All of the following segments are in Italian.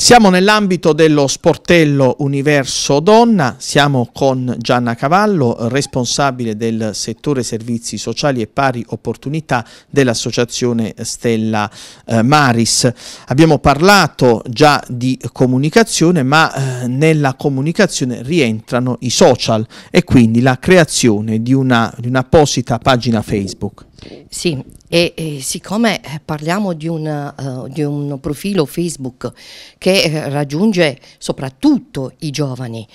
Siamo nell'ambito dello sportello Universo Donna, siamo con Gianna Cavallo, responsabile del settore servizi sociali e pari opportunità dell'associazione Stella eh, Maris. Abbiamo parlato già di comunicazione, ma eh, nella comunicazione rientrano i social e quindi la creazione di, una, di un'apposita pagina Facebook. Sì, e, e, siccome eh, parliamo di, una, uh, eh, di, un profilo Facebook che eh, raggiunge soprattutto i giovani,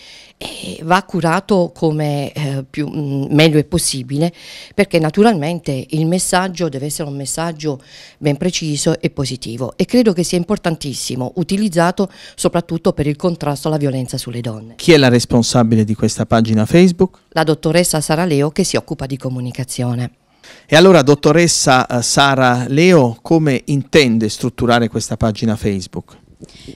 va curato come eh, più, mm, meglio è possibile, perché naturalmente il messaggio deve essere un messaggio ben preciso e positivo e credo che sia importantissimo, utilizzato soprattutto per il contrasto alla violenza sulle donne. Chi è la responsabile di questa pagina Facebook? La dottoressa Sara Leo che si occupa di comunicazione. E allora, dottoressa eh, Sara Leo, come intende strutturare questa pagina Facebook?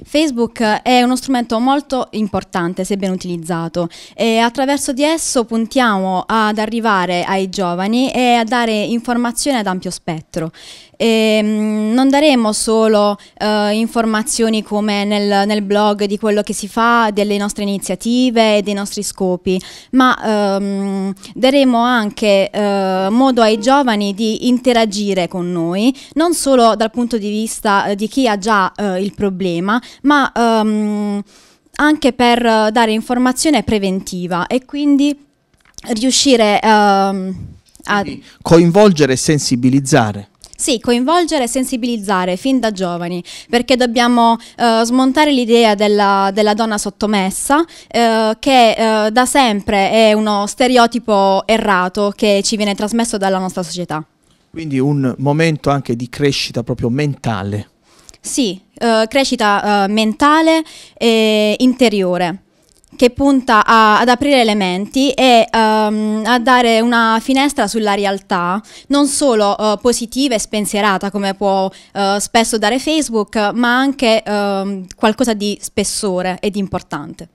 Facebook è uno strumento molto importante se ben utilizzato e attraverso di esso puntiamo ad arrivare ai giovani e a dare informazioni ad ampio spettro. E, ehm, non daremo solo uh, informazioni come nel, nel, blog di quello che si fa, delle nostre iniziative e dei nostri scopi, ma um, daremo anche uh, modo ai giovani di interagire con noi, non solo dal punto di vista eh, di chi ha già il problema, problema, ma um, anche per dare informazione preventiva e quindi riuscire um, a coinvolgere e sensibilizzare. Sì, coinvolgere e sensibilizzare fin da giovani, perché dobbiamo eh, smontare l'idea della, della, donna sottomessa, eh, che eh, da sempre è uno stereotipo errato che ci viene trasmesso dalla nostra società. Quindi un momento anche di crescita proprio mentale. Sì, eh, crescita eh, mentale e interiore che punta a, ad aprire le menti e um, a dare una finestra sulla realtà, non solo uh, positiva e spensierata come può uh, spesso dare Facebook, ma anche uh, qualcosa di spessore ed importante.